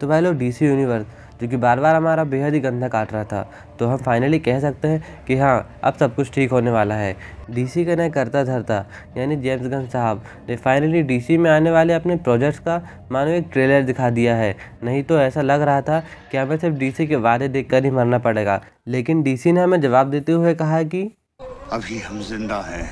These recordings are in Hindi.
तो भाई लोग डी यूनिवर्स जो कि बार बार हमारा बेहद ही गंदा काट रहा था तो हम फाइनली कह सकते हैं कि हाँ अब सब कुछ ठीक होने वाला है डीसी का नया करता धरता यानी जेम्स गन साहब ने फाइनली डीसी में आने वाले अपने प्रोजेक्ट्स का मानो एक ट्रेलर दिखा दिया है नहीं तो ऐसा लग रहा था कि हमें सिर्फ डीसी के वादे देख ही मरना पड़ेगा लेकिन डी ने हमें जवाब देते हुए कहा कि अभी हम जिंदा हैं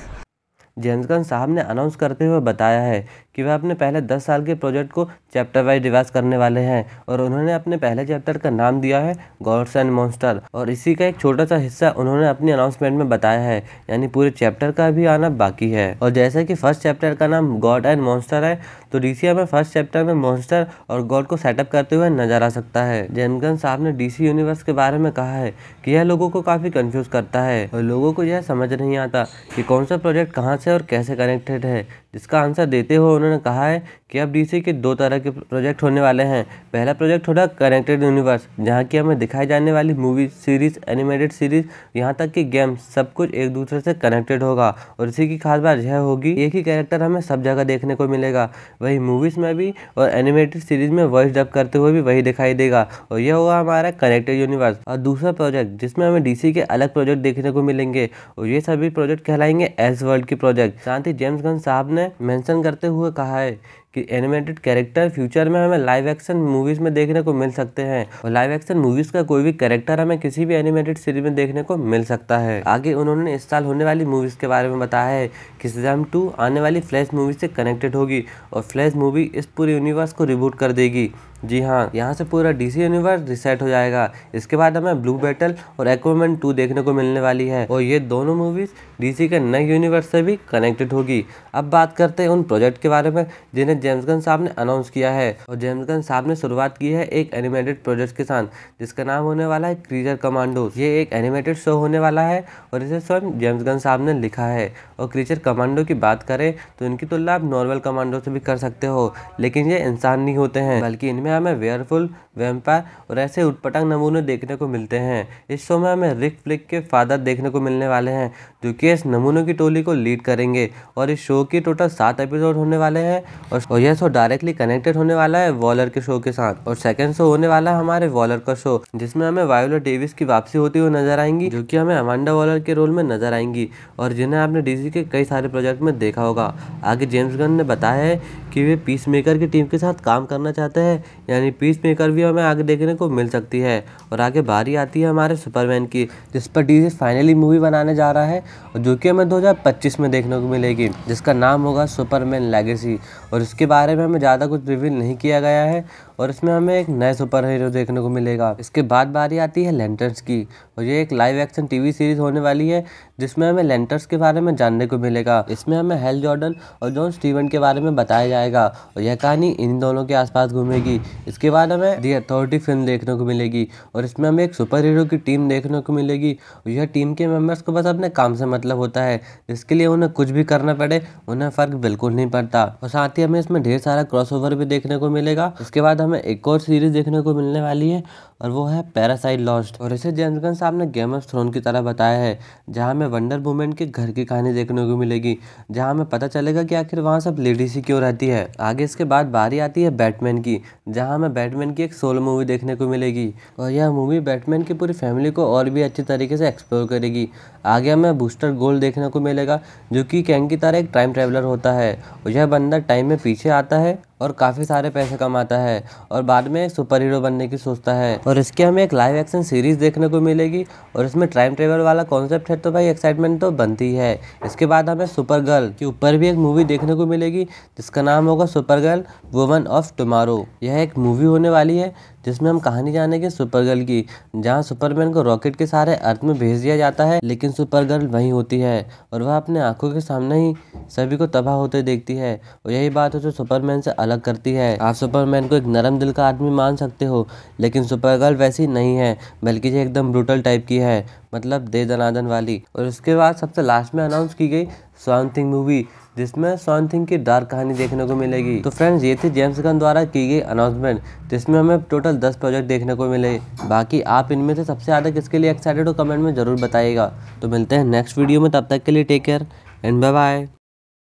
जेम्सगन साहब ने अनाउंस करते हुए बताया है कि वह अपने पहले दस साल के प्रोजेक्ट को चैप्टर वाइज रिवाइज करने वाले हैं और उन्होंने अपने पहले चैप्टर का नाम दिया है गॉड्स एंड मॉन्स्टर और इसी का एक छोटा सा हिस्सा उन्होंने अपनी अनाउंसमेंट में बताया है यानी पूरे चैप्टर का भी आना बाकी है और जैसे कि फर्स्ट चैप्टर का नाम गॉड एंड मॉन्स्टर है तो डीसी हमें फर्स्ट चैप्टर में मॉन्स्टर और गॉड को सेटअप करते हुए नजर आ सकता है जैनगन साहब ने डीसी यूनिवर्स के बारे में कहा है कि यह लोगों को काफ़ी कंफ्यूज करता है और लोगों को यह समझ नहीं आता कि कौन सा प्रोजेक्ट कहाँ से और कैसे कनेक्टेड है इसका आंसर देते हुए उन्होंने कहा है कि अब डीसी के दो तरह के प्रोजेक्ट होने वाले हैं पहला प्रोजेक्ट होगा कनेक्टेड यूनिवर्स जहां की हमें दिखाई जाने वाली मूवी सीरीज एनिमेटेड सीरीज यहां तक कि गेम सब कुछ एक दूसरे से कनेक्टेड होगा और इसी की खास बात यह होगी एक ही कैरेक्टर हमें सब जगह देखने को मिलेगा वही मूवीज़ में भी और एनिमेटेड सीरीज में वॉइस डब करते हुए भी वही दिखाई देगा और यह हुआ हमारा कनेक्टेड यूनिवर्स और दूसरा प्रोजेक्ट जिसमें हमें डीसी के अलग प्रोजेक्ट देखने को मिलेंगे और ये सभी प्रोजेक्ट कहलाएंगे एस वर्ल्ड के प्रोजेक्ट साथ ही जेम्स गंज साहब ने में मेंशन करते हुए कहा है कि एनिमेटेड कैरेक्टर फ्यूचर में हमें लाइव एक्शन मूवीज़ में देखने को मिल सकते हैं और लाइव एक्शन मूवीज़ का कोई भी कैरेक्टर हमें किसी भी एनिमेटेड सीरीज में देखने को मिल सकता है आगे उन्होंने इस साल होने वाली मूवीज़ के बारे में बताया है कि सीजन टू आने वाली फ्लैश मूवी से कनेक्टेड होगी और फ्लैश मूवी इस पूरे यूनिवर्स को रिबूट कर देगी जी हाँ यहाँ से पूरा डीसी यूनिवर्स रिसेट हो जाएगा इसके बाद हमें ब्लू बैटल और एक्वामैन टू देखने को मिलने वाली है और ये दोनों मूवीज डीसी के नए यूनिवर्स से भी कनेक्टेड होगी अब बात करते हैं उन प्रोजेक्ट के बारे में जिन्हें जेम्स गन साहब ने अनाउंस किया है और जेम्स गन साहब ने शुरुआत की है एक एनिमेटेड प्रोजेक्ट के साथ जिसका नाम होने वाला है क्रीजर कमांडो ये एक एनिमेटेड शो होने वाला है और इसे स्वयं जेम्स गन साहब ने लिखा है और क्रीचर कमांडो की बात करें तो इनकी तुलना आप नॉर्मल कमांडो से भी कर सकते हो लेकिन ये इंसान नहीं होते हैं बल्कि इनमें में हमें वेयरफुल वेम्पायर और ऐसे उटपटंग नमूने देखने को मिलते हैं इस शो में हमें रिक फ्लिक के फादर देखने को मिलने वाले हैं जो कि इस नमूनों की टोली को लीड करेंगे और इस शो की टोटल सात एपिसोड होने वाले हैं और यह शो डायरेक्टली कनेक्टेड होने वाला है वॉलर के शो के साथ और सेकेंड शो होने वाला है हमारे वॉलर का शो जिसमें हमें वायोलेट डेविस की वापसी होती हुई नजर आएंगी जो कि हमें अमांडा वॉलर के रोल में नजर आएंगी और जिन्हें आपने डीसी के कई सारे प्रोजेक्ट में देखा होगा आगे जेम्स गन ने बताया है कि वे पीस मेकर की टीम के साथ काम करना चाहते हैं यानी पीस मेकर भी हमें आगे देखने को मिल सकती है और आगे बारी आती है हमारे सुपरमैन की जिस पर डीसी फाइनली मूवी बनाने जा रहा है और जो कि हमें 2025 में देखने को मिलेगी जिसका नाम होगा सुपरमैन लेगेसी और इसके बारे में हमें ज़्यादा कुछ रिवील नहीं किया गया है और इसमें हमें एक नए सुपर हीरो देखने को मिलेगा इसके बाद बारी आती है लेंटर्स की और ये एक लाइव एक्शन टीवी सीरीज होने वाली है जिसमें हमें लेंटर्स के बारे में जानने को मिलेगा इसमें हमें हेल जॉर्डन और जॉन स्टीवन के बारे में बताया जाएगा और यह कहानी इन दोनों के आसपास घूमेगी इसके बाद हमें दी अथॉरिटी फिल्म देखने को मिलेगी और इसमें हमें एक सुपर हीरो की टीम देखने को मिलेगी और यह टीम के मेम्बर्स को बस अपने काम से मतलब होता है जिसके लिए उन्हें कुछ भी करना पड़े उन्हें फ़र्क बिल्कुल नहीं पड़ता और साथ ही हमें इसमें ढेर सारा क्रॉस भी देखने को मिलेगा इसके बाद हमें एक और सीरीज देखने को मिलने वाली है और वो है पैरासाइड लॉस्ट और इसे जेम्स साहब ने गेम ऑफ थ्रोन की तरह बताया है जहाँ हमें वंडर वूमेन के घर की कहानी देखने को मिलेगी जहाँ हमें पता चलेगा कि आखिर वहाँ सब लेडीज ही क्यों रहती है आगे इसके बाद बारी आती है बैटमैन की जहाँ हमें बैटमैन की एक सोलो मूवी देखने को मिलेगी और यह मूवी बैटमैन की पूरी फैमिली को और भी अच्छी तरीके से एक्सप्लोर करेगी आगे हमें बूस्टर गोल्ड देखने को मिलेगा जो कि कैंग की तरह एक टाइम ट्रेवलर होता है और यह बंदा टाइम में पीछे आता है और काफ़ी सारे पैसे कमाता है और बाद में सुपर हीरो बनने की सोचता है और इसके हमें एक लाइव एक्शन सीरीज़ देखने को मिलेगी और इसमें टाइम ट्रेवल वाला कॉन्सेप्ट है तो भाई एक्साइटमेंट तो बनती है इसके बाद हमें सुपर गर्ल के ऊपर भी एक मूवी देखने को मिलेगी जिसका नाम होगा supergirl woman of tomorrow यह एक मूवी होने वाली है जिसमें हम कहानी जानेंगे गर्ल की जहाँ सुपरमैन को रॉकेट के सहारे अर्थ में भेज दिया जाता है लेकिन सुपर गर्ल वहीं होती है और वह अपने आंखों के सामने ही सभी को तबाह होते देखती है और यही बात उसे सुपरमैन से अलग करती है आप सुपरमैन को एक नरम दिल का आदमी मान सकते हो लेकिन सुपर गर्ल वैसी नहीं है बल्कि ये एकदम ब्रूटल टाइप की है मतलब दे दनादन वाली और उसके बाद सबसे लास्ट में अनाउंस की गई स्वान मूवी जिसमें सॉन्थिंग की डार्क कहानी देखने को मिलेगी तो फ्रेंड्स ये थी जेम्स गन द्वारा की गई अनाउंसमेंट जिसमें हमें टोटल दस प्रोजेक्ट देखने को मिले बाकी आप इनमें से सबसे ज़्यादा किसके लिए एक्साइटेड हो कमेंट में ज़रूर बताइएगा तो मिलते हैं नेक्स्ट वीडियो में तब तक के लिए take care and bye bye